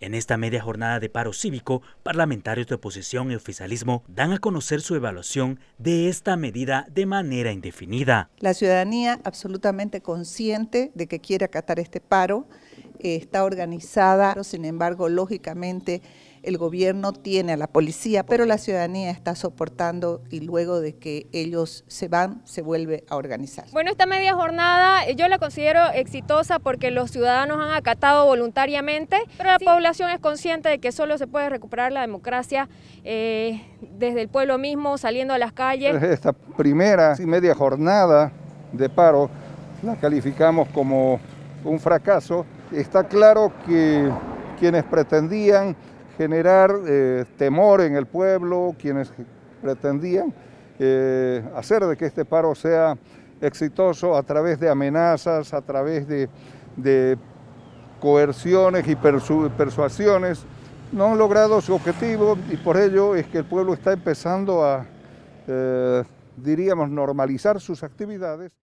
En esta media jornada de paro cívico, parlamentarios de oposición y oficialismo dan a conocer su evaluación de esta medida de manera indefinida. La ciudadanía absolutamente consciente de que quiere acatar este paro, eh, está organizada, sin embargo, lógicamente, el gobierno tiene a la policía, pero la ciudadanía está soportando y luego de que ellos se van, se vuelve a organizar. Bueno, esta media jornada eh, yo la considero exitosa porque los ciudadanos han acatado voluntariamente, pero la población es consciente de que solo se puede recuperar la democracia eh, desde el pueblo mismo, saliendo a las calles. Esta primera y media jornada de paro la calificamos como un fracaso Está claro que quienes pretendían generar eh, temor en el pueblo, quienes pretendían eh, hacer de que este paro sea exitoso a través de amenazas, a través de, coerciones y persuasiones, no han logrado su objetivo y por ello es que el pueblo está empezando a, eh, diríamos, normalizar sus actividades.